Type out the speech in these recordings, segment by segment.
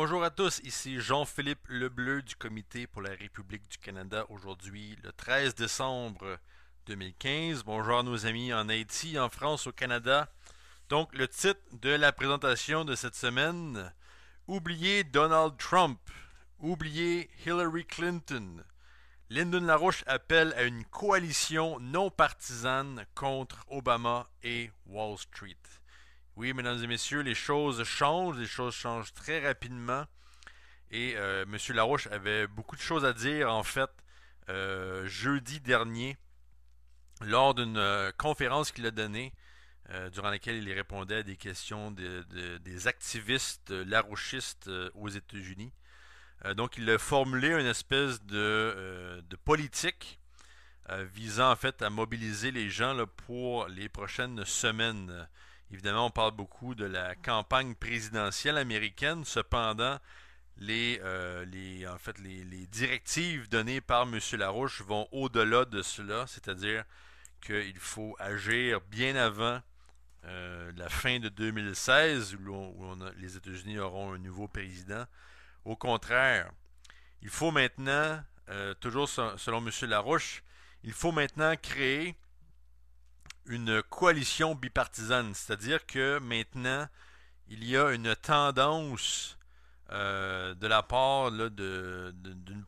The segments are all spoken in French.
Bonjour à tous, ici Jean-Philippe Lebleu du Comité pour la République du Canada aujourd'hui, le 13 décembre 2015. Bonjour à nos amis en Haïti, en France, au Canada. Donc, le titre de la présentation de cette semaine Oubliez Donald Trump, oubliez Hillary Clinton. Lyndon Larouche appelle à une coalition non partisane contre Obama et Wall Street. Oui, mesdames et messieurs, les choses changent, les choses changent très rapidement. Et euh, M. Larouche avait beaucoup de choses à dire, en fait, euh, jeudi dernier, lors d'une euh, conférence qu'il a donnée, durant laquelle il répondait à des questions des activistes larouchistes aux États-Unis. donc, il a formulé une espèce de, de politique visant, en fait, à mobiliser les gens pour les prochaines semaines. Évidemment, on parle beaucoup de la campagne présidentielle américaine. Cependant, les, euh, les, en fait, les, directives données par M. Larouche vont au-delà de cela, c'est-à-dire qu'il faut agir bien avant euh, la fin de 2016, où, les États-Unis auront un nouveau président. Au contraire, il faut maintenant, euh, toujours selon M. Larouche, il faut maintenant créer une coalition bipartisane, c'est-à-dire que maintenant, il y a une tendance euh, de la part d'une de,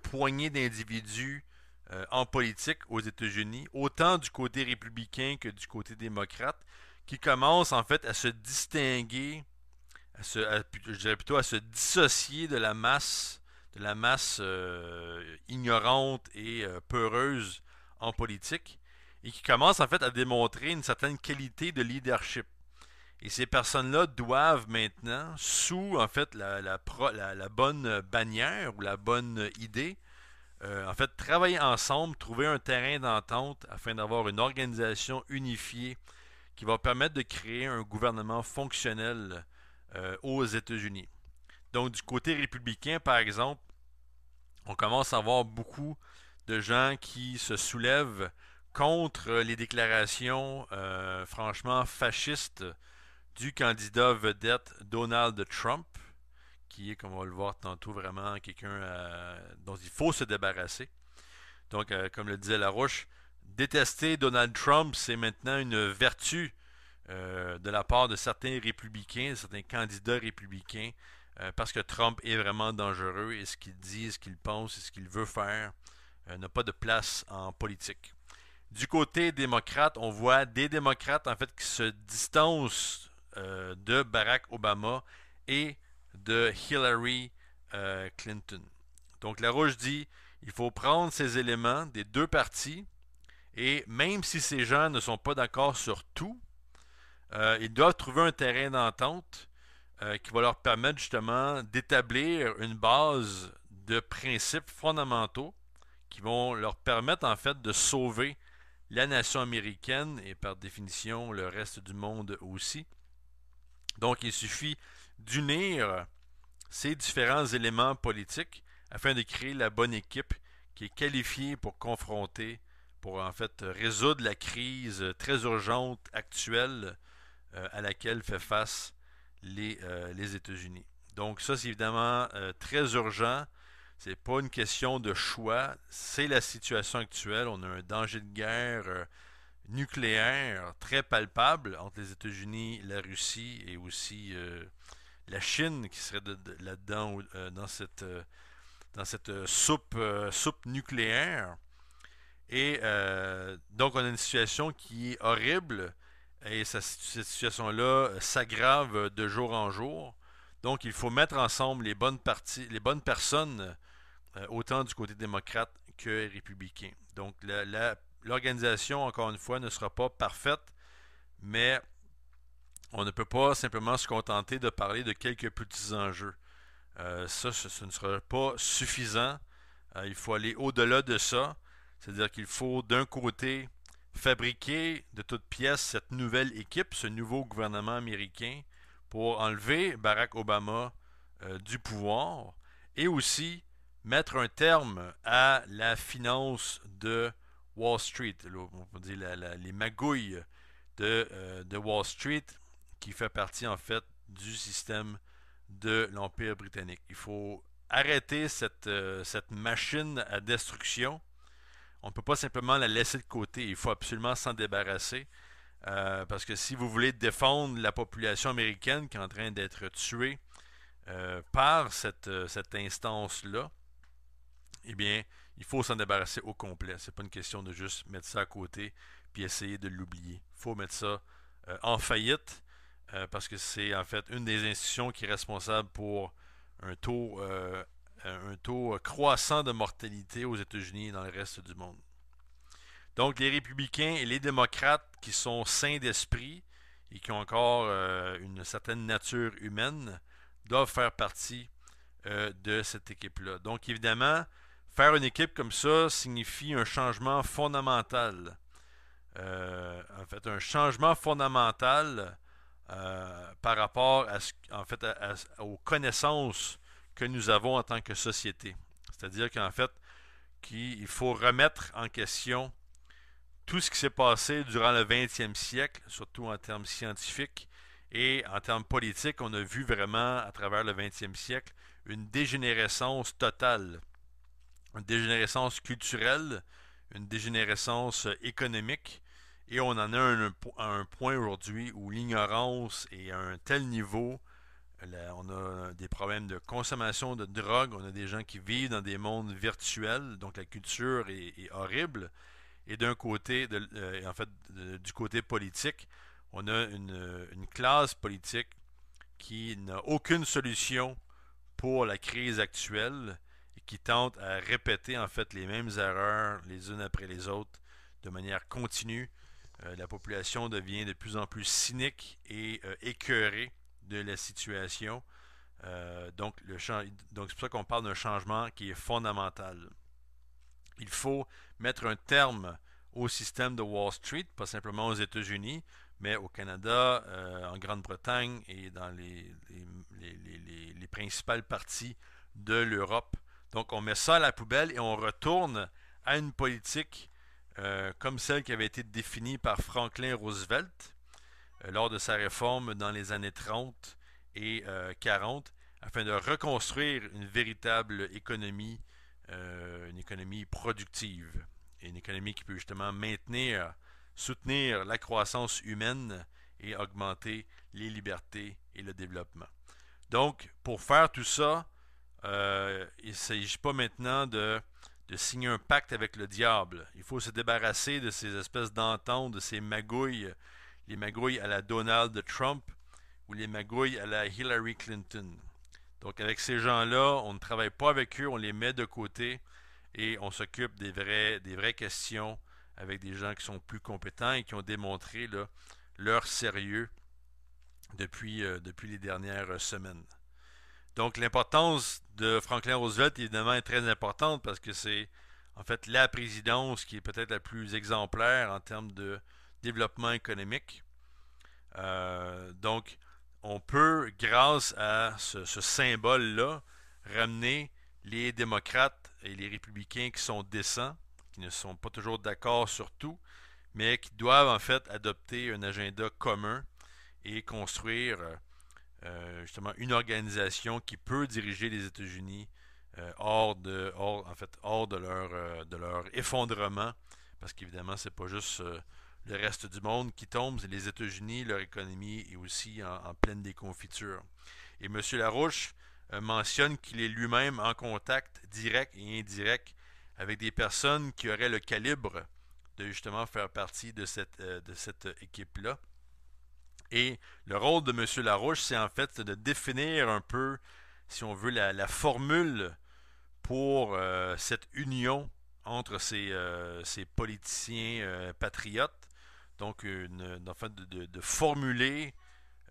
poignée d'individus euh, en politique aux États-Unis, autant du côté républicain que du côté démocrate, qui commence en fait à se distinguer, à se, je dirais plutôt à se dissocier de la masse, de la masse euh, ignorante et peureuse en politique et qui commencent en fait à démontrer une certaine qualité de leadership. Et ces personnes-là doivent maintenant, sous en fait la, bonne bannière ou la bonne idée, euh, en fait, travailler ensemble, trouver un terrain d'entente afin d'avoir une organisation unifiée qui va permettre de créer un gouvernement fonctionnel euh, aux États-Unis. Donc, du côté républicain, par exemple, on commence à avoir beaucoup de gens qui se soulèvent contre euh, les déclarations euh, franchement fascistes du candidat vedette Donald Trump, qui est, comme on va le voir tantôt, vraiment quelqu'un euh, dont il faut se débarrasser. Donc, comme le disait Larouche, détester Donald Trump, c'est maintenant une vertu de la part de certains républicains, de certains candidats républicains, parce que Trump est vraiment dangereux et ce qu'il dit, ce qu'il pense et ce qu'il veut faire n'a pas de place en politique. Du côté démocrate, on voit des démocrates en fait qui se distancent euh, de Barack Obama et de Hillary euh, Clinton. Donc La rouge dit il faut prendre ces éléments des deux parties, et même si ces gens ne sont pas d'accord sur tout, euh, ils doivent trouver un terrain d'entente qui va leur permettre justement d'établir une base de principes fondamentaux qui vont leur permettre en fait de sauver la nation américaine et par définition le reste du monde aussi. Donc il suffit d'unir ces différents éléments politiques afin de créer la bonne équipe qui est qualifiée pour confronter, pour en fait résoudre la crise très urgente actuelle euh, à laquelle fait face euh, les, États-Unis. Donc ça, c'est évidemment euh, très urgent. C'est pas une question de choix, c'est la situation actuelle. On a un danger de guerre euh, nucléaire très palpable entre les États-Unis, la Russie et aussi euh, la Chine qui serait là-dedans euh, dans cette dans cette soupe soupe nucléaire. Et donc on a une situation qui est horrible et cette situation-là s'aggrave de jour en jour. Donc, il faut mettre ensemble les bonnes parties, les bonnes personnes euh, autant du côté démocrate que républicain. Donc l'organisation, encore une fois, ne sera pas parfaite, mais on ne peut pas simplement se contenter de parler de quelques petits enjeux. Euh, ça, ce, ne sera pas suffisant. Euh, il faut aller au-delà de ça. C'est-à-dire qu'il faut, d'un côté, fabriquer de toutes pièces cette nouvelle équipe, ce nouveau gouvernement américain, pour enlever Barack Obama du pouvoir et aussi mettre un terme à la finance de Wall Street, on peut dire les magouilles de, euh, de, Wall Street, qui fait partie en fait du système de l'Empire britannique. Il faut arrêter cette, euh, cette machine à destruction. On ne peut pas simplement la laisser de côté. Il faut absolument s'en débarrasser. Euh, parce que si vous voulez défendre la population américaine qui est en train d'être tuée par cette, cette instance-là, eh bien, il faut s'en débarrasser au complet. C'est pas une question de juste mettre ça à côté puis essayer de l'oublier. Il faut mettre ça euh, en faillite euh, parce que c'est en fait une des institutions qui est responsable pour un taux, euh, un taux croissant de mortalité aux États-Unis et dans le reste du monde. Donc les républicains et les démocrates qui sont sains d'esprit et qui ont encore une certaine nature humaine doivent faire partie de cette équipe-là. Donc évidemment, Faire une équipe comme ça signifie un changement fondamental. Euh, en fait, un changement fondamental euh, par rapport à, ce, en fait, aux connaissances que nous avons en tant que société. C'est-à-dire qu'en fait, qu'il faut remettre en question tout ce qui s'est passé durant le 20e siècle, surtout en termes scientifiques et en termes politiques. On a vu vraiment à travers le 20e siècle une dégénérescence totale une dégénérescence culturelle, une dégénérescence euh, économique, et on en a un, un point aujourd'hui où l'ignorance est à un tel niveau, euh, on a euh, des problèmes de consommation de drogue, on a des gens qui vivent dans des mondes virtuels, donc la culture est, horrible, et d'un côté, de, en fait, du côté politique, on a une classe politique qui n'a aucune solution pour la crise actuelle qui tentent à répéter en fait les mêmes erreurs les unes après les autres de manière continue. Euh, la population devient de plus en plus cynique et euh, écœurée de la situation. Euh, donc, le donc c'est pour ça qu'on parle d'un changement qui est fondamental. Il faut mettre un terme au système de Wall Street, pas simplement aux États-Unis, mais au Canada, en Grande-Bretagne et dans les, les, les, les principales parties de l'Europe. Donc, on met ça à la poubelle et on retourne à une politique euh, comme celle qui avait été définie par Franklin Roosevelt euh, lors de sa réforme dans les années 30 et 40, euh, afin de reconstruire une véritable économie, une économie productive, une économie qui peut justement maintenir, soutenir la croissance humaine et augmenter les libertés et le développement. Donc, pour faire tout ça, euh, il ne s'agit pas maintenant de, de, signer un pacte avec le diable. Il faut se débarrasser de ces espèces d'ententes, de ces magouilles, les magouilles à la Donald Trump ou les magouilles à la Hillary Clinton. Donc avec ces gens-là, on ne travaille pas avec eux, on les met de côté et on s'occupe des vraies, des vraies questions avec des gens qui sont plus compétents et qui ont démontré leur sérieux depuis, euh, depuis les dernières semaines. Donc l'importance de Franklin Roosevelt, évidemment, est très importante parce que c'est en fait la présidence qui est peut-être la plus exemplaire en termes de développement économique. Euh, donc, on peut, grâce à ce, ce symbole-là, ramener les démocrates et les républicains qui sont décents, qui ne sont pas toujours d'accord sur tout, mais qui doivent en fait adopter un agenda commun et construire euh, euh, justement une organisation qui peut diriger les États-Unis euh, hors de en fait hors euh, de leur effondrement parce qu'évidemment c'est pas juste le reste du monde qui tombe, c'est les États-Unis, leur économie est aussi en, pleine déconfiture. Et M. Larouche mentionne qu'il est lui-même en contact direct et indirect avec des personnes qui auraient le calibre de justement faire partie de cette équipe-là. Et le rôle de M. Larouche, c'est en fait de définir un peu, si on veut, la, formule pour euh, cette union entre ces, euh, politiciens euh, patriotes. Donc, en fait, de, formuler,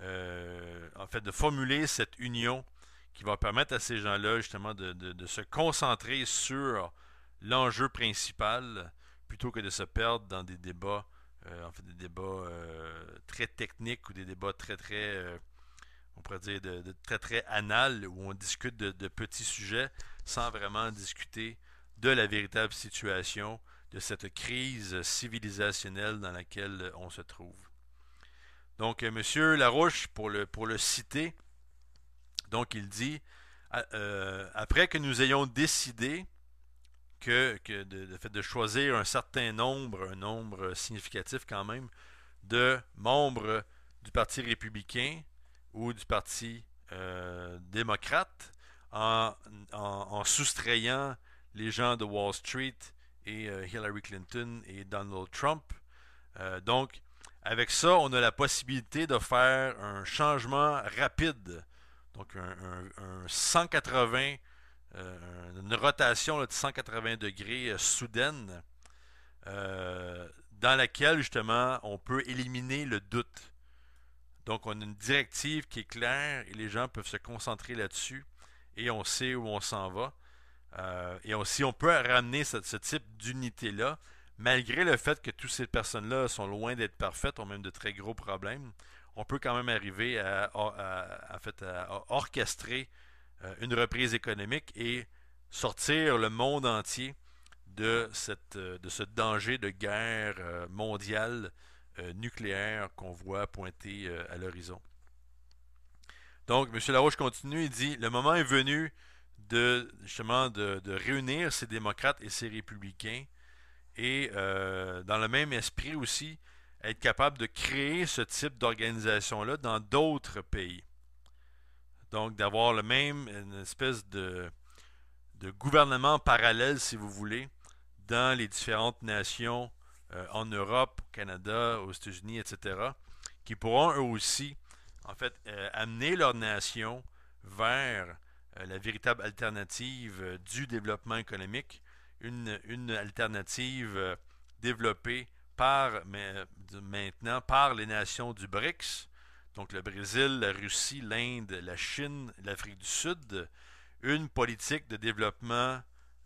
en fait, de formuler cette union qui va permettre à ces gens-là, justement, de, se concentrer sur l'enjeu principal plutôt que de se perdre dans des débats euh, en fait, des débats euh, très techniques ou des débats très, très, euh, on pourrait dire, de, très, très anal, où on discute de, petits sujets sans vraiment discuter de la véritable situation, de cette crise civilisationnelle dans laquelle on se trouve. Donc, Monsieur Larouche, pour le, pour le citer, donc il dit, après que nous ayons décidé que, de, fait de choisir un certain nombre, un nombre significatif quand même, de membres du Parti républicain ou du Parti euh, démocrate en, soustrayant les gens de Wall Street et euh, Hillary Clinton et Donald Trump. Euh, donc, avec ça, on a la possibilité de faire un changement rapide, donc un 180 euh, une rotation de 180 degrés euh, soudaine euh, dans laquelle justement on peut éliminer le doute. Donc on a une directive qui est claire et les gens peuvent se concentrer là-dessus et on sait où on s'en va. et aussi si on peut ramener ce, type d'unité-là, malgré le fait que toutes ces personnes-là sont loin d'être parfaites, ont même de très gros problèmes, on peut quand même arriver à, fait, orchestrer euh, une reprise économique et sortir le monde entier de, cette, euh, de ce danger de guerre euh, mondiale nucléaire qu'on voit pointer à l'horizon. Donc, M. Laroche continue et dit Le moment est venu de de, réunir ces démocrates et ces républicains et dans le même esprit aussi être capable de créer ce type d'organisation-là dans d'autres pays. Donc, d'avoir le même, une espèce de, de, gouvernement parallèle, si vous voulez, dans les différentes nations euh, en Europe, au Canada, aux États-Unis, etc., qui pourront eux aussi, en fait, euh, amener leur nation vers euh, la véritable alternative du développement économique, une, une alternative développée par, maintenant par les nations du BRICS, donc le Brésil, la Russie, l'Inde, la Chine, l'Afrique du Sud, une politique de développement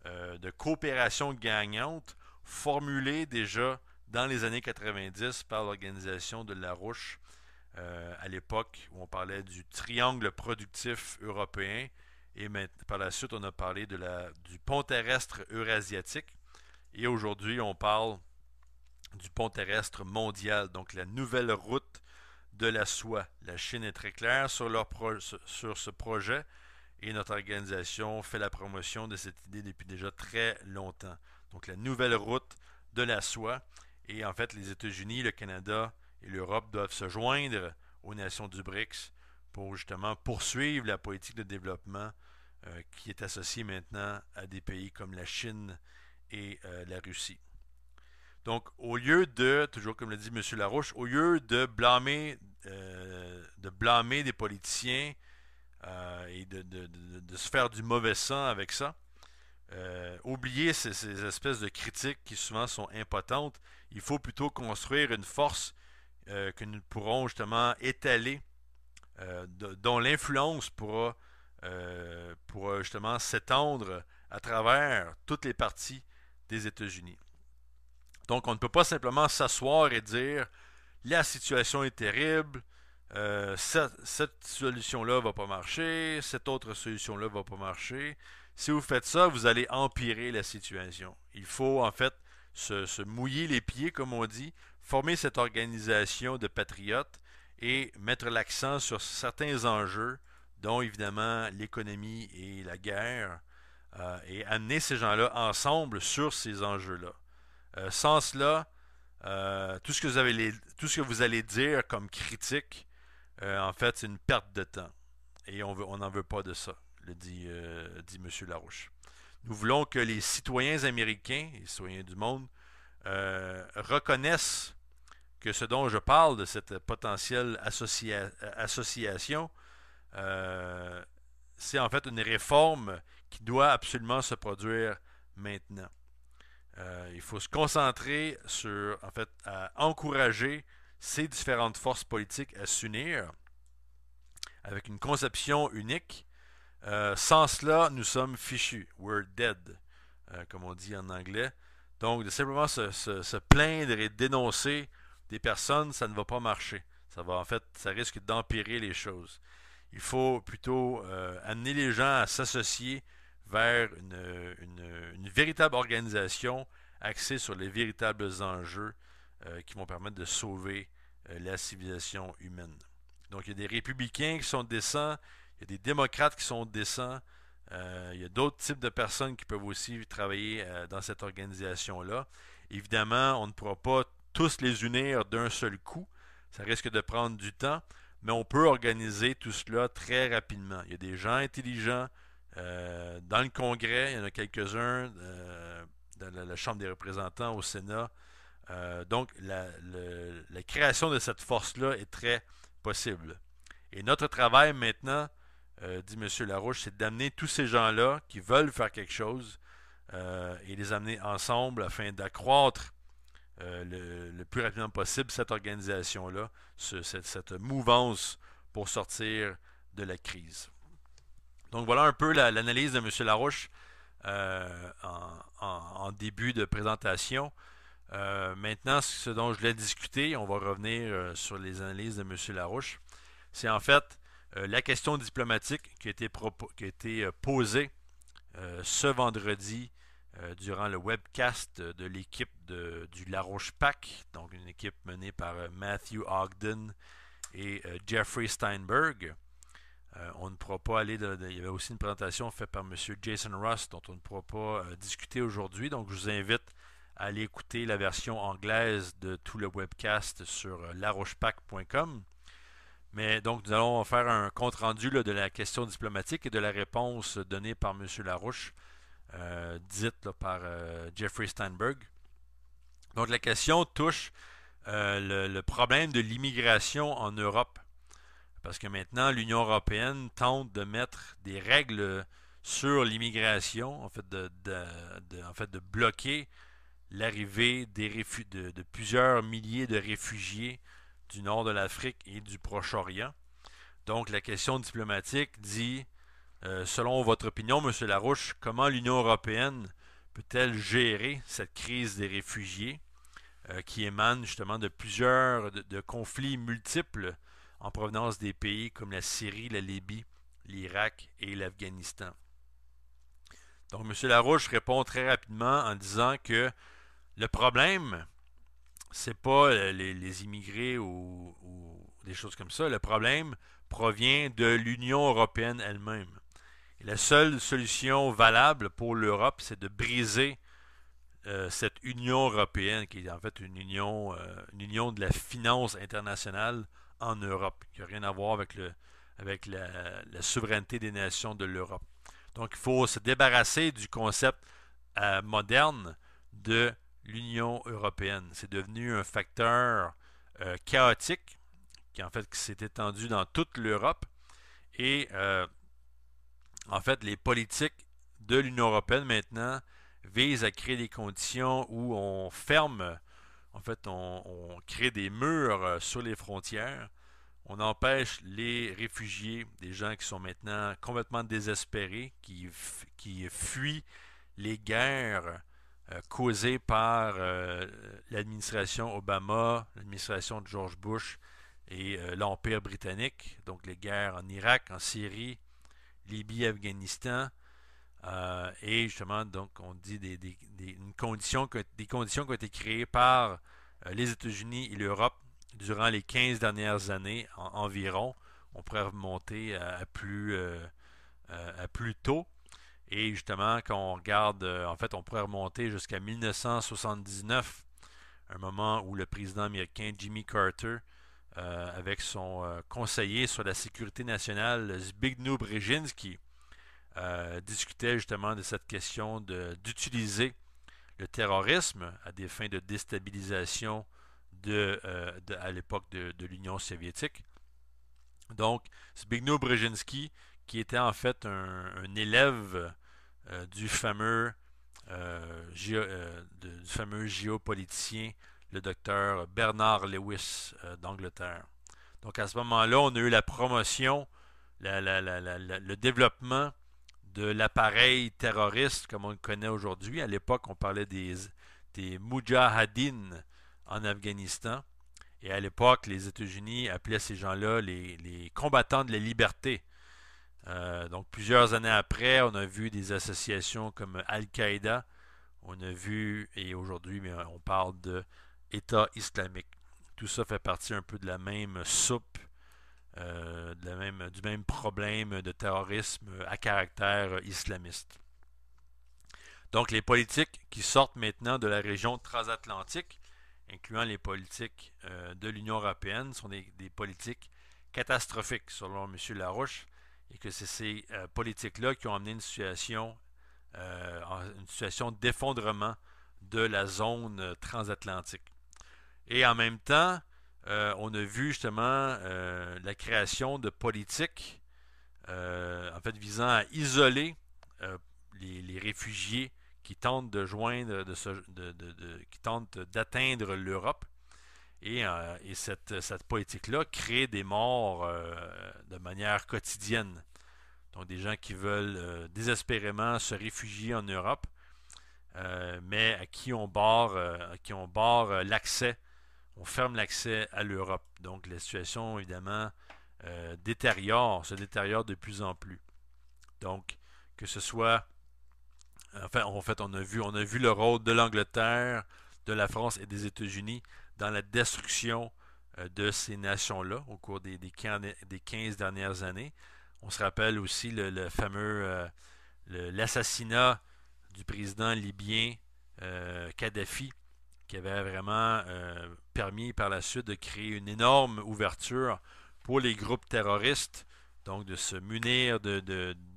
euh, de coopération gagnante formulée déjà dans les années 90 par l'organisation de la Rouche euh, à l'époque où on parlait du triangle productif européen et par la suite on a parlé de la, du pont terrestre eurasiatique et aujourd'hui on parle du pont terrestre mondial, donc la nouvelle route de la soie. La Chine est très claire sur, leur sur ce projet et notre organisation fait la promotion de cette idée depuis déjà très longtemps. Donc la nouvelle route de la soie. Et en fait, les États-Unis, le Canada et l'Europe doivent se joindre aux nations du BRICS pour justement poursuivre la politique de développement euh, qui est associée maintenant à des pays comme la Chine et euh, la Russie. Donc, au lieu de, toujours comme l'a dit M. Larouche, au lieu de blâmer, euh, de blâmer des politiciens euh, et de, se faire du mauvais sang avec ça, euh, oublier ces, ces, espèces de critiques qui souvent sont impotentes. Il faut plutôt construire une force que nous pourrons justement étaler, dont l'influence pourra, pourra justement s'étendre à travers toutes les parties des États-Unis. Donc, on ne peut pas simplement s'asseoir et dire la situation est terrible, euh, cette, solution-là va pas marcher, cette autre solution-là va pas marcher. Si vous faites ça, vous allez empirer la situation. Il faut en fait se, mouiller les pieds, comme on dit, former cette organisation de patriotes et mettre l'accent sur certains enjeux, dont évidemment l'économie et la guerre, euh, et amener ces gens-là ensemble sur ces enjeux-là. Euh, sans cela, euh, tout, ce que vous avez les, tout ce que vous allez dire comme critique, euh, en fait, c'est une perte de temps. Et on n'en veut pas de ça, le dit, M. Larouche. Nous voulons que les citoyens américains, les citoyens du monde, reconnaissent que ce dont je parle, de cette potentielle association, c'est en fait une réforme qui doit absolument se produire maintenant. Euh, il faut se concentrer sur, en fait, à encourager ces différentes forces politiques à s'unir avec une conception unique. Euh, sans cela, nous sommes fichus. We're dead, euh, comme on dit en anglais. Donc, de simplement se, se, plaindre et dénoncer des personnes, ça ne va pas marcher. Ça va, en fait, ça risque d'empirer les choses. Il faut plutôt amener les gens à s'associer vers une, véritable organisation axée sur les véritables enjeux euh, qui vont permettre de sauver euh, la civilisation humaine. Donc, il y a des républicains qui sont décents, il y a des démocrates qui sont décents, euh, il y a d'autres types de personnes qui peuvent aussi travailler dans cette organisation-là. Évidemment, on ne pourra pas tous les unir d'un seul coup, ça risque de prendre du temps, mais on peut organiser tout cela très rapidement. Il y a des gens intelligents, euh, dans le Congrès, il y en a quelques-uns, euh, dans la, Chambre des représentants, au Sénat. Euh, donc, la, création de cette force-là est très possible. Et notre travail maintenant, dit M. Larouche, c'est d'amener tous ces gens-là qui veulent faire quelque chose et les amener ensemble afin d'accroître le, plus rapidement possible cette organisation-là, cette, mouvance pour sortir de la crise. Donc voilà un peu l'analyse de M. Larouche euh, en, début de présentation. Euh, maintenant, ce dont je l'ai discuté, on va revenir euh, sur les analyses de M. Larouche. C'est en fait la question diplomatique qui a été, posée ce vendredi durant le webcast de l'équipe du Larouche PAC, donc une équipe menée par Matthew Ogden et Jeffrey Steinberg. Euh, on ne pourra pas aller. il y avait aussi une présentation faite par M. Jason Ross dont on ne pourra pas euh, discuter aujourd'hui. Donc, je vous invite à aller écouter la version anglaise de tout le webcast sur euh, larouchepac.com Mais donc, nous allons faire un compte-rendu de la question diplomatique et de la réponse donnée par M. Larouche, dite par Jeffrey Steinberg. Donc, la question touche le problème de l'immigration en Europe. Parce que maintenant, l'Union européenne tente de mettre des règles sur l'immigration, en, fait de, fait, de bloquer l'arrivée de, plusieurs milliers de réfugiés du nord de l'Afrique et du Proche-Orient. Donc, la question diplomatique dit euh, selon votre opinion, M. Larouche, comment l'Union européenne peut-elle gérer cette crise des réfugiés euh, qui émane justement de plusieurs de conflits multiples en provenance des pays comme la Syrie, la Libye, l'Irak et l'Afghanistan. Donc, M. Larouche répond très rapidement en disant que le problème, ce n'est pas euh, les, immigrés ou, des choses comme ça. Le problème provient de l'Union européenne elle-même. la seule solution valable pour l'Europe, c'est de briser euh, cette Union européenne, qui est en fait une union, euh, une union de la finance internationale en Europe, qui n'a rien à voir avec, le, avec la, souveraineté des nations de l'Europe. Donc, il faut se débarrasser du concept euh, moderne de l'Union européenne. C'est devenu un facteur euh, chaotique qui, en fait, s'est étendu dans toute l'Europe. Et, euh, en fait, les politiques de l'Union européenne maintenant visent à créer des conditions où on ferme en fait, on, crée des murs euh, sur les frontières. On empêche les réfugiés, des gens qui sont maintenant complètement désespérés, qui, fuient les guerres euh, causées par euh, l'administration Obama, l'administration de George Bush et l'Empire britannique, donc les guerres en Irak, en Syrie, Libye, Afghanistan, euh, et justement, donc, on dit des, des, des que, des conditions qui ont été créées par euh, les États-Unis et l'Europe durant les 15 dernières années environ. On pourrait remonter à, plus, euh, à plus tôt. Et justement, quand on regarde, en fait, on pourrait remonter jusqu'à 1979, un moment où le président américain Jimmy Carter, avec son conseiller sur la sécurité nationale, Zbigniew Brzezinski, euh, discutait justement de cette question d'utiliser le terrorisme à des fins de déstabilisation de, euh, à l'époque de, l'Union soviétique. Donc, Zbigniew Brzezinski, qui était en fait un, élève euh, du, fameux, du fameux géopoliticien, le docteur Bernard Lewis d'Angleterre. Donc, à ce moment-là, on a eu la promotion, la, la, le développement de l'appareil terroriste comme on le connaît aujourd'hui. À l'époque, on parlait des, des Mujahideen en Afghanistan. Et à l'époque, les États-Unis appelaient ces gens-là les, combattants de la liberté. Euh, donc, plusieurs années après, on a vu des associations comme Al-Qaïda. On a vu, et aujourd'hui, on parle de islamique. Tout ça fait partie un peu de la même soupe euh, du même problème de terrorisme à caractère islamiste. Donc les politiques qui sortent maintenant de la région transatlantique, incluant les politiques euh, de l'Union européenne, sont des, politiques catastrophiques, selon M. Larouche, et que c'est ces euh, politiques-là qui ont amené une situation, une situation d'effondrement de la zone transatlantique. Et en même temps, euh, on a vu justement euh, la création de politiques euh, en fait visant à isoler les, réfugiés qui tentent de joindre de, qui tentent d'atteindre l'Europe. Et, cette, politique-là crée des morts de manière quotidienne. Donc des gens qui veulent désespérément se réfugier en Europe mais à qui on barre, l'accès on ferme l'accès à l'Europe. Donc la situation, évidemment, euh, détériore, se détériore de plus en plus. Donc, que ce soit. Enfin, en fait, on a vu, on a vu le rôle de l'Angleterre, de la France et des États-Unis dans la destruction euh, de ces nations-là au cours des, des, 15 dernières années. On se rappelle aussi le, fameux euh, l'assassinat du président libyen Kadhafi, qui avait vraiment permis par la suite de créer une énorme ouverture pour les groupes terroristes, donc de se munir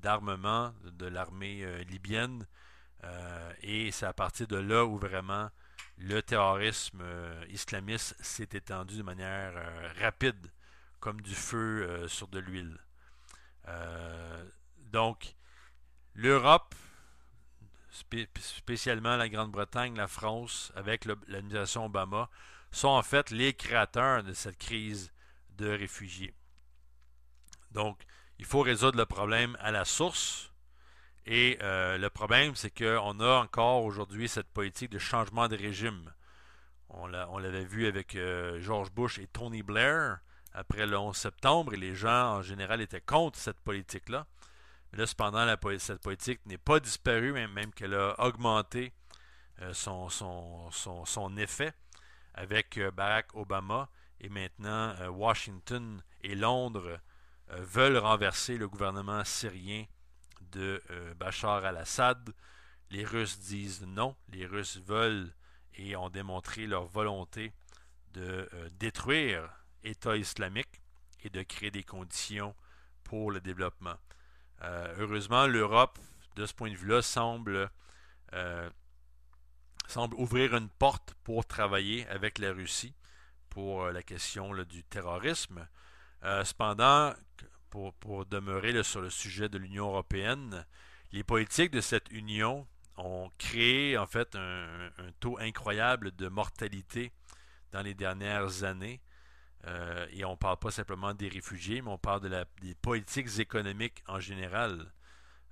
d'armement de, l'armée euh, libyenne. Euh, et c'est à partir de là où vraiment le terrorisme euh, islamiste s'est étendu de manière rapide, comme du feu sur de l'huile. donc, l'Europe, spécialement la Grande-Bretagne, la France, avec l'administration Obama, sont en fait les créateurs de cette crise de réfugiés. Donc, il faut résoudre le problème à la source. Et euh, le problème, c'est qu'on a encore aujourd'hui cette politique de changement de régime. On l'avait vu avec euh, George Bush et Tony Blair après le 11 septembre, et les gens en général étaient contre cette politique-là. Mais là, cependant, cette politique n'est pas disparue, même, qu'elle a augmenté euh, son, effet avec euh, Barack Obama et maintenant euh, Washington et Londres euh, veulent renverser le gouvernement syrien de Bachar al-Assad. Les Russes disent non, les Russes veulent et ont démontré leur volonté de détruire État islamique et de créer des conditions pour le développement. heureusement, l'Europe, de ce point de vue-là, semble semble ouvrir une porte pour travailler avec la Russie pour euh, la question du terrorisme. Euh, cependant, pour, demeurer sur le sujet de l'Union européenne, les politiques de cette union ont créé en fait un, taux incroyable de mortalité dans les dernières années. Euh, et on ne parle pas simplement des réfugiés, mais on parle des politiques économiques en général.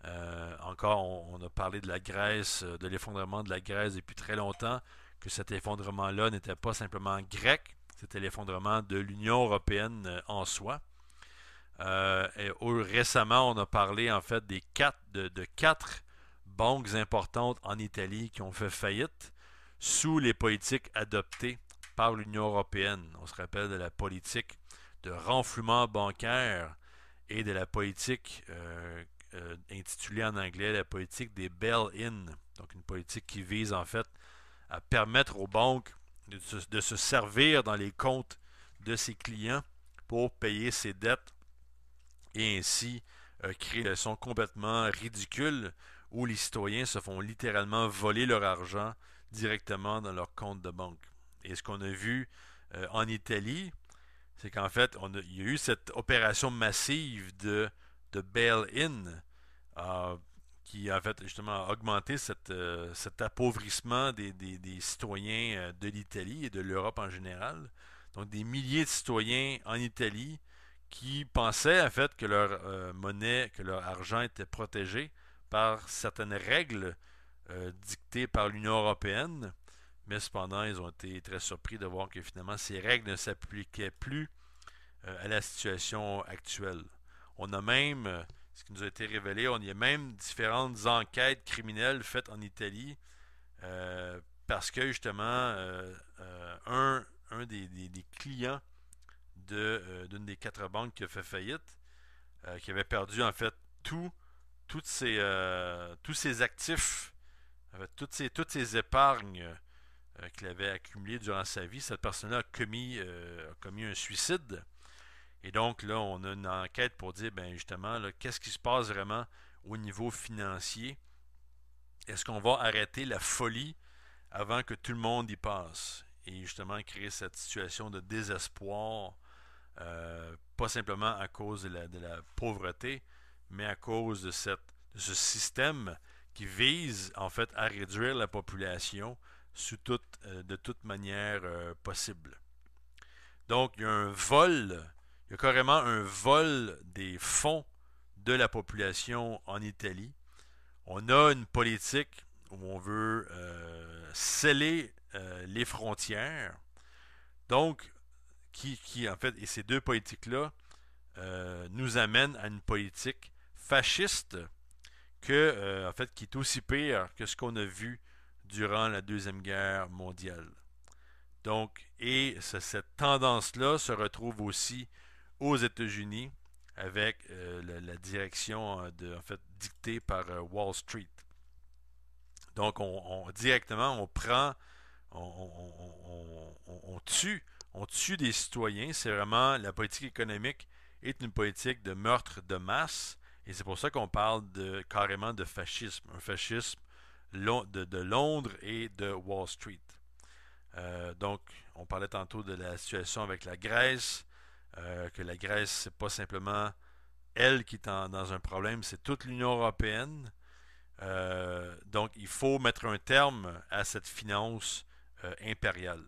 Euh, encore, on, a parlé de la Grèce, euh, de l'effondrement de la Grèce depuis très longtemps, que cet effondrement-là n'était pas simplement grec, c'était l'effondrement de l'Union européenne euh, en soi. et, récemment, on a parlé en fait des quatre, de, quatre banques importantes en Italie qui ont fait faillite sous les politiques adoptées par l'Union européenne. On se rappelle de la politique de renflouement bancaire et de la politique intitulée euh, intitulé en anglais La politique des bail-in. Donc, une politique qui vise en fait à permettre aux banques de se, servir dans les comptes de ses clients pour payer ses dettes et ainsi euh, créer des leçons complètement ridicules où les citoyens se font littéralement voler leur argent directement dans leur compte de banque. Et ce qu'on a vu euh, en Italie, c'est qu'en fait, on il y a eu cette opération massive de de Bail-in euh, qui a fait justement augmenter cette, euh, cet appauvrissement des, citoyens euh, de l'Italie et de l'Europe en général. Donc des milliers de citoyens en Italie qui pensaient en fait que leur monnaie, que leur argent était protégé par certaines règles dictées par l'Union européenne. Mais cependant, ils ont été très surpris de voir que finalement ces règles ne s'appliquaient plus à la situation actuelle. On a même, euh, ce qui nous a été révélé, on y a même différentes enquêtes criminelles faites en Italie euh, parce que justement, euh, un, un des, clients d'une des quatre banques qui a fait faillite, qui avait perdu en fait tout, toutes ses, tous ses actifs, toutes, ses, toutes épargnes qu'il avait accumulées durant sa vie, cette personne-là a a commis un suicide. Et donc, là, on a une enquête pour dire, ben, justement, qu'est-ce qui se passe vraiment au niveau financier? Est-ce qu'on va arrêter la folie avant que tout le monde y passe? Et justement, créer cette situation de désespoir, euh, pas simplement à cause de la, pauvreté, mais à cause de, cette, ce système qui vise, en fait, à réduire la population euh, de toute manière euh, possible. Donc, il y a un vol carrément un vol des fonds de la population en Italie. On a une politique où on veut euh, sceller euh, les frontières. Donc, qui, en fait, et ces deux politiques-là euh, nous amènent à une politique fasciste que, en fait, qui est aussi pire que ce qu'on a vu durant la Deuxième Guerre mondiale. Donc, et cette tendance-là se retrouve aussi aux États-Unis avec euh, la, direction euh, de, fait, dictée par euh, Wall Street. Donc, on, directement, on prend, on, tue, on tue des citoyens. C'est vraiment la politique économique est une politique de meurtre de masse. Et c'est pour ça qu'on parle de, carrément de fascisme, un fascisme de, Londres et de Wall Street. donc, on parlait tantôt de la situation avec la Grèce. Euh, que la Grèce, c'est pas simplement elle qui est dans un problème, c'est toute l'Union européenne. Euh, donc, il faut mettre un terme à cette finance euh, impériale.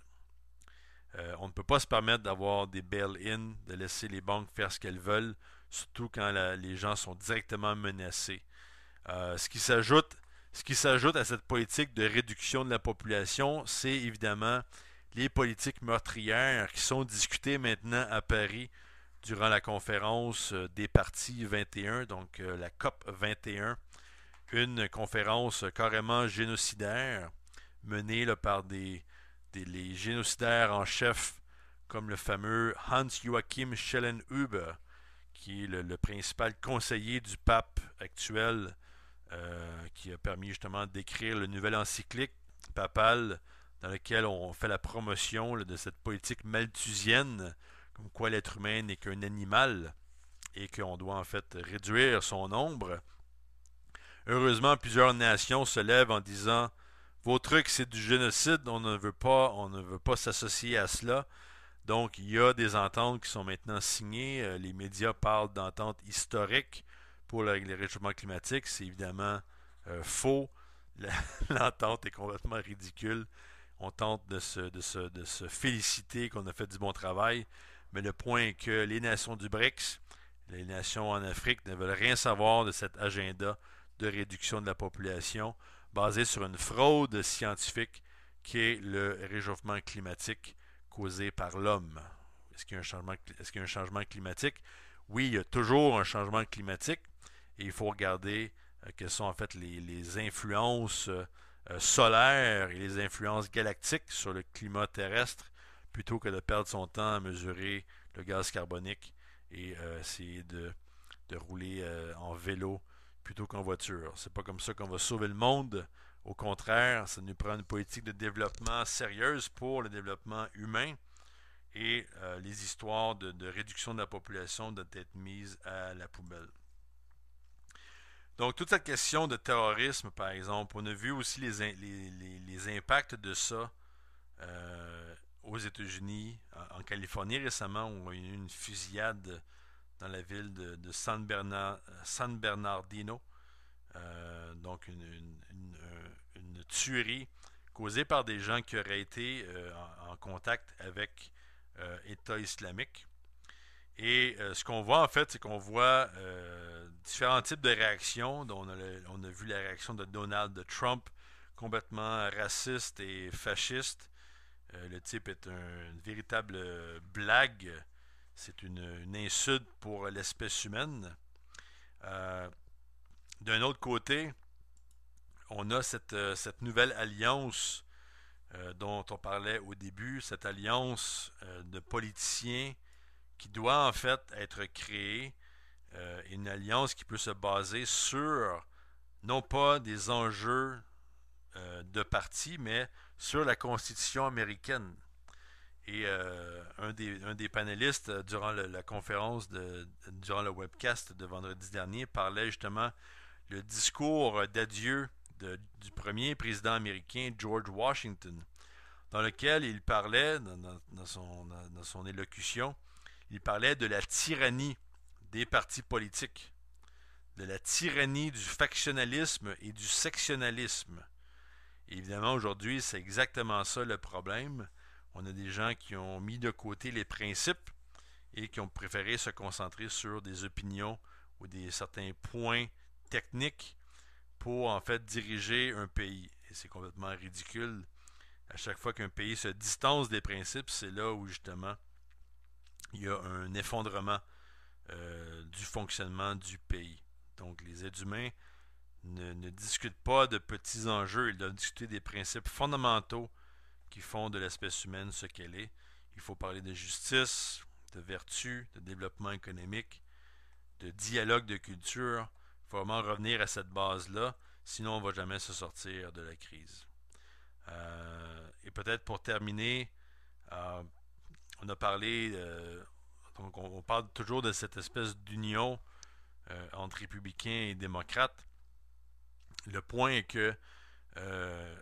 on ne peut pas se permettre d'avoir des bail-in, de laisser les banques faire ce qu'elles veulent, surtout quand les gens sont directement menacés. ce qui s'ajoute à cette politique de réduction de la population, c'est évidemment les politiques meurtrières qui sont discutées maintenant à Paris durant la conférence euh, des partis 21, donc euh, la COP 21, une conférence carrément génocidaire menée par des, des, les génocidaires en chef comme le fameux Hans-Joachim Schellenhuber, qui est le, principal conseiller du pape actuel, euh, qui a permis justement d'écrire le nouvel encyclique papal dans lequel on fait la promotion de cette politique malthusienne, comme quoi l'être humain n'est qu'un animal et qu'on doit en fait réduire son nombre. Heureusement, plusieurs nations se lèvent en disant Vos trucs, c'est du génocide, on ne veut pas, on ne veut pas s'associer à cela. Donc, il y a des ententes qui sont maintenant signées. Euh, les médias parlent d'ententes historiques pour le, réchauffement climatique. C'est évidemment euh, faux. L'entente est complètement ridicule on tente de se, féliciter qu'on a fait du bon travail, mais le point est que les nations du BRICS, les nations en Afrique ne veulent rien savoir de cet agenda de réduction de la population basé sur une fraude scientifique qui est le réchauffement climatique causé par l'homme. Est-ce qu'il y, a un changement, climatique? Oui, il y a toujours un changement climatique et il faut regarder euh, quelles sont en fait les, influences. Euh, euh, solaire et les influences galactiques sur le climat terrestre plutôt que de perdre son temps à mesurer le gaz carbonique et euh, essayer de, rouler euh, en vélo plutôt qu'en voiture. C'est pas comme ça qu'on va sauver le monde. Au contraire, ça nous prend une politique de développement sérieuse pour le développement humain et les histoires de, de réduction de la population doivent être mises à la poubelle. Donc, toute cette question de terrorisme, par exemple, on a vu aussi les, impacts de ça euh, aux États-Unis, en, Californie récemment, on a eu une fusillade dans la ville de, San, Bernardino. Euh, donc, euh, une, tuerie causée par des gens qui auraient été en, en, contact avec l'État islamique. Et euh, ce qu'on voit, en fait, c'est qu'on voit euh, différents types de réactions. On a, on a, vu la réaction de Donald Trump, complètement raciste et fasciste. Euh, le type est une véritable blague. C'est une, insulte pour l'espèce humaine. D'un autre côté, on a cette nouvelle alliance dont on parlait au début, cette alliance de politiciens qui doit en fait être créée, euh, une alliance qui peut se baser sur, non pas des enjeux euh, de parti, mais sur la Constitution américaine. Et euh, un, des, panélistes durant la conférence, de, durant le webcast de vendredi dernier, parlait justement le discours d'adieu du premier président américain George Washington, dans lequel il parlait, son, dans son, élocution, il parlait de la tyrannie des partis politiques, de la tyrannie du factionnalisme et du sectionnalisme. évidemment, aujourd'hui, c'est exactement ça le problème. On a des gens qui ont mis de côté les principes et qui ont préféré se concentrer sur des opinions ou des certains points techniques pour en fait diriger un pays. Et c'est complètement ridicule. À chaque fois qu'un pays se distance des principes, c'est là où justement il y a un effondrement euh, du fonctionnement du pays. Donc les êtres humains ne, discutent pas de petits enjeux, ils doivent discuter des principes fondamentaux qui font de l'espèce humaine ce qu'elle est. Il faut parler de justice, de vertu, de développement économique, de dialogue de culture. Il faut vraiment revenir à cette base-là, sinon on ne va jamais se sortir de la crise. Euh, et peut-être pour terminer, euh, on a parlé, euh, donc on, parle toujours de cette espèce d'union euh, entre républicains et démocrates. Le point est que euh,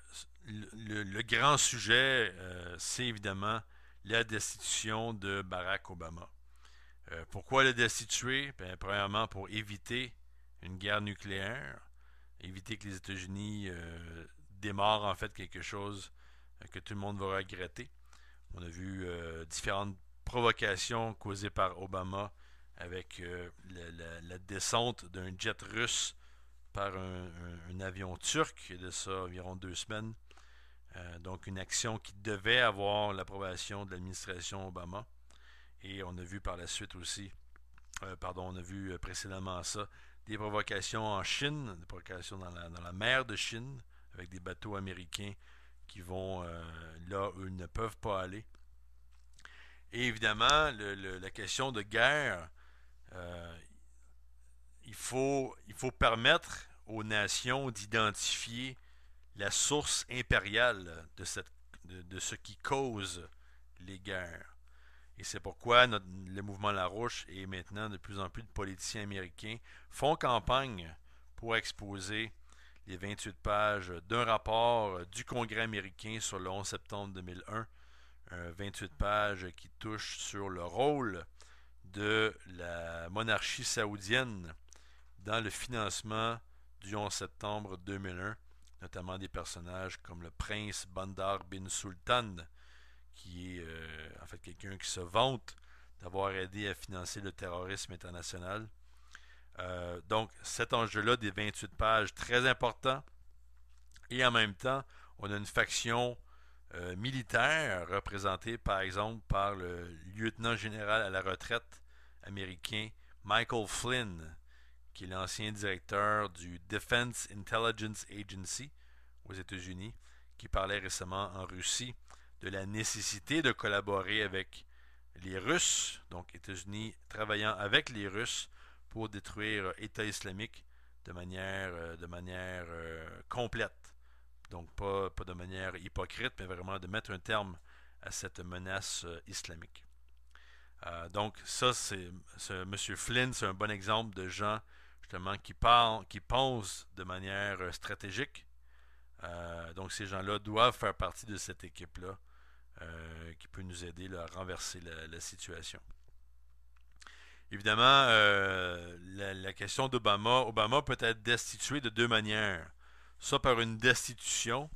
le, grand sujet, c'est évidemment la destitution de Barack Obama. pourquoi le destituer ben, Premièrement, pour éviter une guerre nucléaire, éviter que les États-Unis démarrent en fait quelque chose que tout le monde va regretter. On a vu euh, différentes provocations causées par Obama avec euh, la, descente d'un jet russe par un, turc. Il avion turc, de ça environ deux semaines. Euh, donc une action qui devait avoir l'approbation de l'administration Obama. Et on a vu par la suite aussi, pardon, on a vu précédemment ça, des provocations en Chine, des provocations dans la mer de Chine, avec des bateaux américains qui vont euh, là où ils ne peuvent pas aller. Et évidemment, la question de guerre, euh, il, faut, il faut permettre aux nations d'identifier la source impériale de, cette, de, ce qui cause les guerres. Et c'est pourquoi le mouvement La Roche et maintenant de plus en plus de politiciens américains font campagne pour exposer les 28 pages d'un rapport euh, du Congrès américain sur le 11 septembre 2001. 28 euh, pages qui touchent sur le rôle de la monarchie saoudienne dans le financement du 11 septembre 2001, notamment des personnages comme le prince Bandar bin Sultan, qui est euh, en fait quelqu'un qui se vante d'avoir aidé à financer le terrorisme international. Euh, donc, cet enjeu-là des 28 pages, très important. Et en même temps, on a une faction euh, militaire représentée, par exemple, par le lieutenant général à la retraite américain Michael Flynn, qui est l'ancien directeur du Defense Intelligence Agency aux États-Unis, qui parlait récemment en Russie de la nécessité de collaborer avec les Russes, donc États-Unis travaillant avec les Russes, pour détruire État islamique de manière, euh, de manière euh, complète. Donc pas, de manière hypocrite, mais vraiment de mettre un terme à cette menace euh, islamique. donc ça, c'est M. Flynn, c'est un bon exemple de gens justement qui parlent, qui pensent de manière stratégique. donc ces gens-là doivent faire partie de cette équipe-là qui peut nous aider à renverser la situation. Évidemment, euh, la, question d'Obama, Obama peut être destitué de deux manières. Soit par une destitution,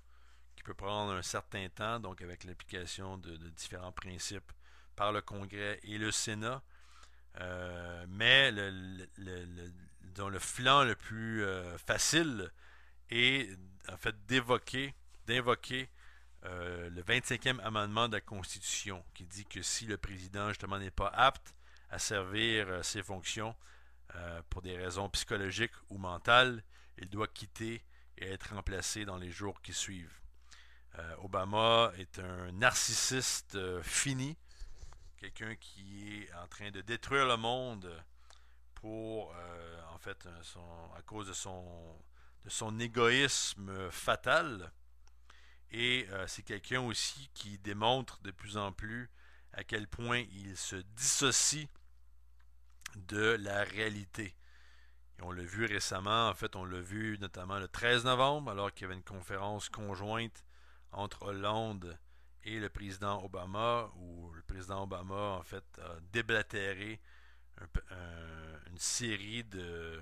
qui peut prendre un certain temps, donc avec l'application de, différents principes par le Congrès et le Sénat, euh, mais le, dont le flanc le plus euh, facile est en fait d'évoquer, d'invoquer le 25e amendement de la Constitution, qui dit que si le président justement n'est pas apte à servir euh, ses fonctions euh, pour des raisons psychologiques ou mentales, il doit quitter et être remplacé dans les jours qui suivent. Euh, Obama est un narcissiste fini, quelqu'un qui est en train de détruire le monde pour, en fait, à cause de son, de son égoïsme fatal. Et c'est quelqu'un aussi qui démontre de plus en plus à quel point il se dissocie de la réalité. on l'a vu récemment, en fait, on l'a vu notamment le 13 novembre, alors qu'il y avait une conférence conjointe entre Hollande et le président Obama, où le président Obama, en fait, a déblatéré une série de,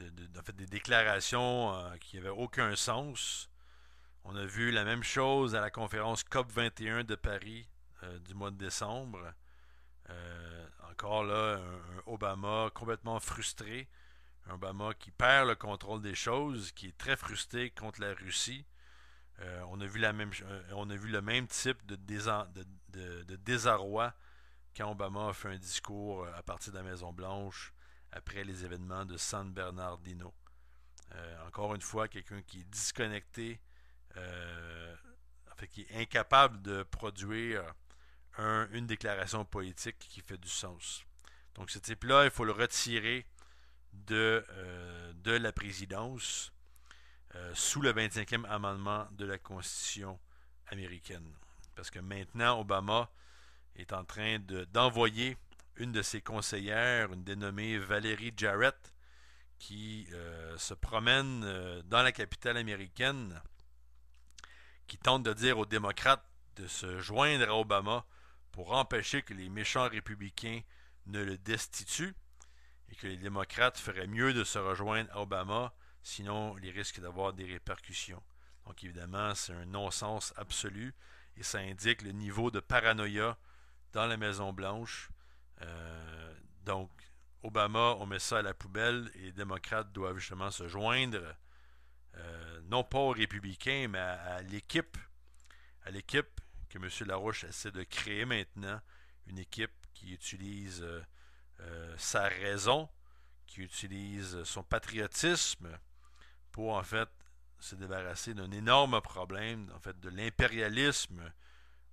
en fait, des déclarations euh, qui n'avaient aucun sens. On a vu la même chose à la conférence COP 21 de Paris euh, du mois de décembre. Euh, encore là, un, Obama complètement frustré. Un Obama qui perd le contrôle des choses, qui est très frustré contre la Russie. Euh, on, a vu la même, on a vu le même type de, désarroi quand Obama a fait un discours à partir de la Maison-Blanche après les événements de San Bernardino. encore une fois, quelqu'un qui est disconnecté, fait, qui est incapable de produire une déclaration politique qui fait du sens. Donc ce type-là, il faut le retirer de, euh, de la présidence euh, sous le 25e amendement de la Constitution américaine. Parce que maintenant, Obama est en train d'envoyer une de ses conseillères, une dénommée Valérie Jarrett, qui euh, se promène dans la capitale américaine, qui tente de dire aux démocrates de se joindre à Obama pour empêcher que les méchants républicains ne le destituent et que les démocrates feraient mieux de se rejoindre à Obama, sinon il risque d'avoir des répercussions. Donc évidemment, c'est un non-sens absolu et ça indique le niveau de paranoïa dans la Maison-Blanche. Euh, donc, Obama, on met ça à la poubelle et les démocrates doivent justement se joindre, euh, non pas aux républicains, mais à l'équipe, à l'équipe que M. Larouche essaie de créer maintenant une équipe qui utilise euh, euh, sa raison, qui utilise son patriotisme pour en fait se débarrasser d'un énorme problème, en fait, de l'impérialisme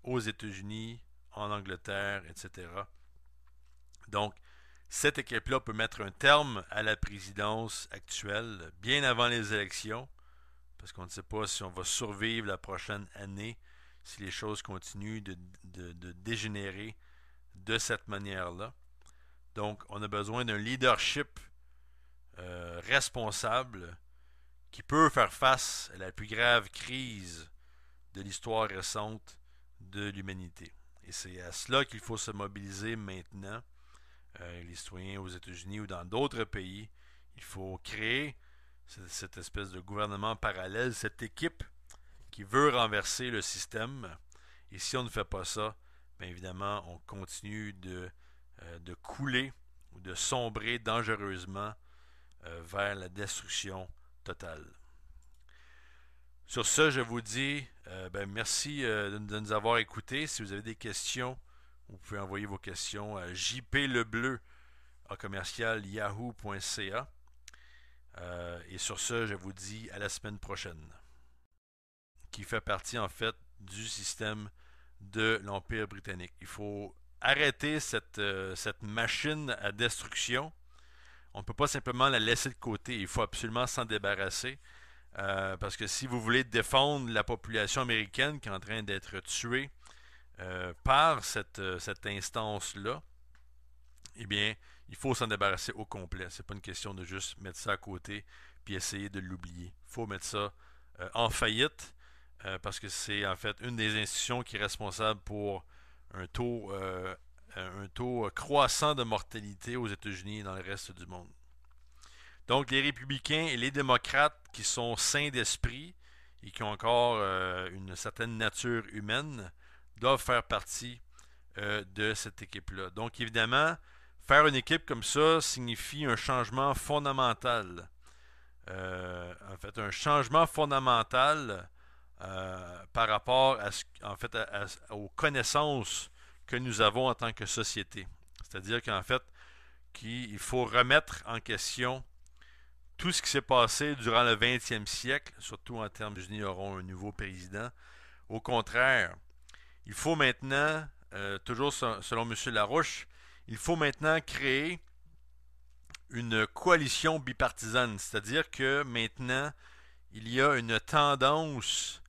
aux États-Unis, en Angleterre, etc. Donc, cette équipe-là peut mettre un terme à la présidence actuelle bien avant les élections, parce qu'on ne sait pas si on va survivre la prochaine année si les choses continuent de, dégénérer de cette manière-là. Donc, on a besoin d'un leadership euh, responsable qui peut faire face à la plus grave crise de l'histoire récente de l'humanité. Et c'est à cela qu'il faut se mobiliser maintenant. Euh, les citoyens aux États-Unis ou dans d'autres pays, il faut créer cette espèce de gouvernement parallèle, cette équipe qui veut renverser le système. Et si on ne fait pas ça, bien évidemment, on continue de, euh, de couler ou de sombrer dangereusement euh, vers la destruction totale. Sur ce, je vous dis euh, ben, merci de, nous avoir écoutés. Si vous avez des questions, vous pouvez envoyer vos questions à jplebleu à commercial et sur ce, je vous dis à la semaine prochaine qui fait partie en fait du système de l'Empire britannique. Il faut arrêter cette, euh, cette machine à destruction. On ne peut pas simplement la laisser de côté. Il faut absolument s'en débarrasser. Euh, parce que si vous voulez défendre la population américaine qui est en train d'être tuée euh, par cette, instance-là, eh bien, il faut s'en débarrasser au complet. Ce n'est pas une question de juste mettre ça à côté puis essayer de l'oublier. Il faut mettre ça en faillite euh, parce que c'est en fait une des institutions qui est responsable pour un taux, euh, un taux euh, croissant de mortalité aux États-Unis et dans le reste du monde. Donc les républicains et les démocrates qui sont sains d'esprit et qui ont encore une certaine nature humaine doivent faire partie de cette équipe-là. Donc évidemment, faire une équipe comme ça signifie un changement fondamental. en fait, un changement fondamental euh, par rapport à, ce, en fait, aux connaissances que nous avons en tant que société. C'est-à-dire qu'en fait, qu'il faut remettre en question tout ce qui s'est passé durant le 20e siècle, surtout en termes unis auront un nouveau président. Au contraire, il faut maintenant, euh, toujours selon M. Larouche, il faut maintenant créer une coalition bipartisane, c'est-à-dire que maintenant, il y a une tendance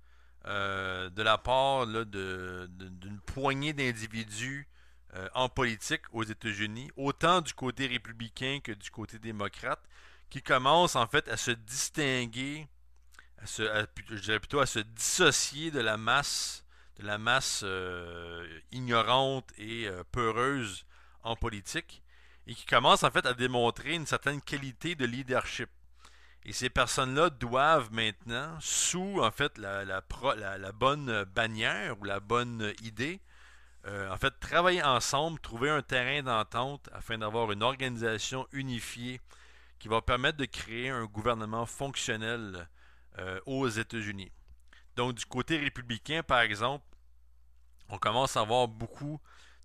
euh, de la part d'une poignée d'individus euh, en politique aux États-Unis, autant du côté républicain que du côté démocrate, qui commencent en fait à se distinguer, à se, je dirais plutôt à se dissocier de la masse, de la masse euh, ignorante et peureuse en politique, et qui commencent en fait à démontrer une certaine qualité de leadership. Et ces personnes-là doivent maintenant, sous en fait la, la, bonne bannière ou la bonne idée, euh, en fait, travailler ensemble, trouver un terrain d'entente afin d'avoir une organisation unifiée qui va permettre de créer un gouvernement fonctionnel euh, aux États-Unis. Donc, du côté républicain, par exemple, on commence à avoir beaucoup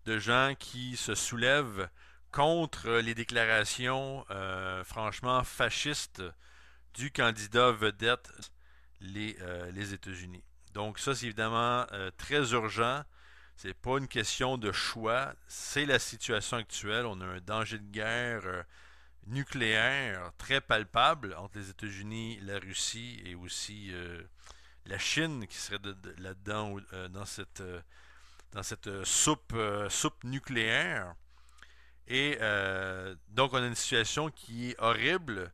de gens qui se soulèvent contre les déclarations euh, franchement fascistes du candidat vedette les, euh, les États-Unis. Donc ça, c'est évidemment euh, très urgent. c'est pas une question de choix. C'est la situation actuelle. On a un danger de guerre euh, nucléaire très palpable entre les États-Unis, la Russie et aussi la Chine qui serait là-dedans dans cette, dans cette soupe, soupe nucléaire. Et donc on a une situation qui est horrible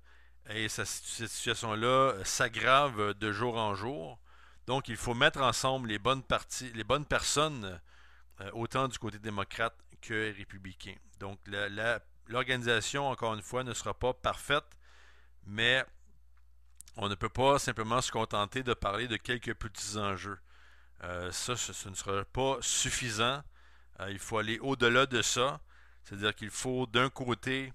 et cette situation-là euh, s'aggrave de jour en jour. Donc, il faut mettre ensemble les bonnes, parties, les bonnes personnes, euh, autant du côté démocrate que républicain. Donc, l'organisation, encore une fois, ne sera pas parfaite, mais on ne peut pas simplement se contenter de parler de quelques petits enjeux. Euh, ça, ce, ne sera pas suffisant. il faut aller au-delà de ça. C'est-à-dire qu'il faut, d'un côté,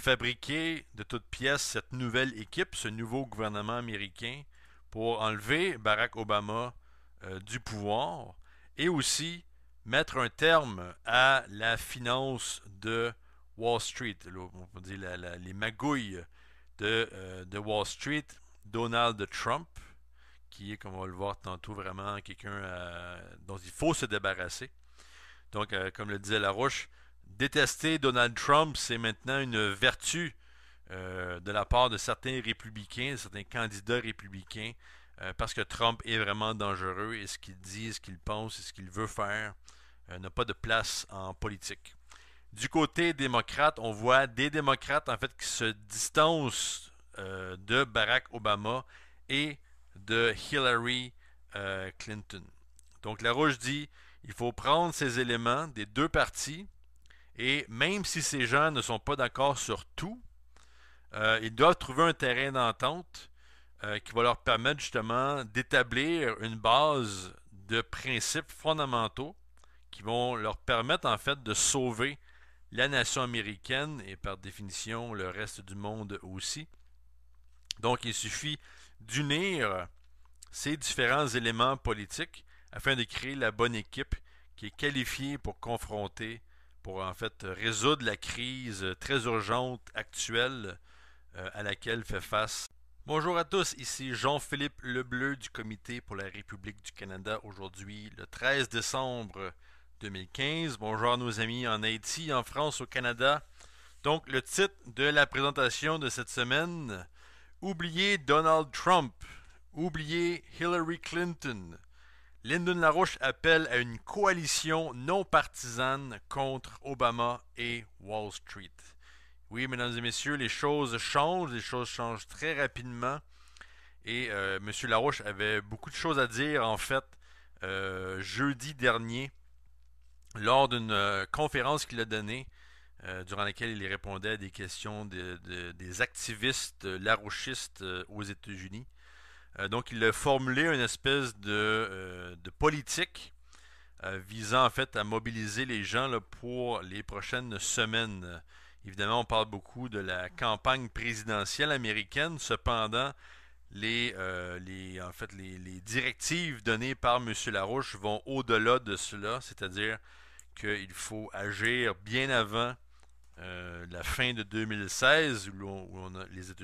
fabriquer de toutes pièces cette nouvelle équipe, ce nouveau gouvernement américain, pour enlever Barack Obama euh, du pouvoir et aussi mettre un terme à la finance de Wall Street, on les magouilles euh, de, Wall Street, Donald Trump, qui est, comme on va le voir tantôt, vraiment quelqu'un euh, dont il faut se débarrasser. Donc, comme le disait Larouche, détester Donald Trump, c'est maintenant une vertu euh, de la part de certains républicains, certains candidats républicains, euh, parce que Trump est vraiment dangereux et ce qu'il dit, ce qu'il pense et ce qu'il veut faire euh, n'a pas de place en politique. Du côté démocrate, on voit des démocrates en fait qui se distancent de Barack Obama et de Hillary Clinton. Donc la Rouge dit il faut prendre ces éléments des deux partis, et même si ces gens ne sont pas d'accord sur tout, euh, ils doivent trouver un terrain d'entente euh, qui va leur permettre justement d'établir une base de principes fondamentaux qui vont leur permettre en fait de sauver la nation américaine et par définition le reste du monde aussi. Donc il suffit d'unir ces différents éléments politiques afin de créer la bonne équipe qui est qualifiée pour confronter pour en fait résoudre la crise très urgente actuelle euh, à laquelle fait face. Bonjour à tous, ici Jean-Philippe Lebleu du Comité pour la République du Canada aujourd'hui le 13 décembre 2015. Bonjour à nos amis en Haïti, en France, au Canada. Donc le titre de la présentation de cette semaine, Oubliez Donald Trump, oubliez Hillary Clinton, Lyndon LaRouche appelle à une coalition non partisane contre Obama et Wall Street. Oui, mesdames et messieurs, les choses changent, les choses changent très rapidement. Et euh, M. Larouche avait beaucoup de choses à dire, en fait, euh, jeudi dernier, lors d'une euh, conférence qu'il a donnée, durant laquelle il répondait à des questions des activistes larouchistes aux États-Unis. Euh, donc, il a formulé une espèce de, euh, politique euh, visant en fait à mobiliser les gens pour les prochaines semaines. Évidemment, on parle beaucoup de la campagne présidentielle américaine. Cependant, les, en fait, les, directives données par M. Larouche vont au-delà de cela, c'est-à-dire qu'il faut agir bien avant la fin de 2016 où, on, a, les États unis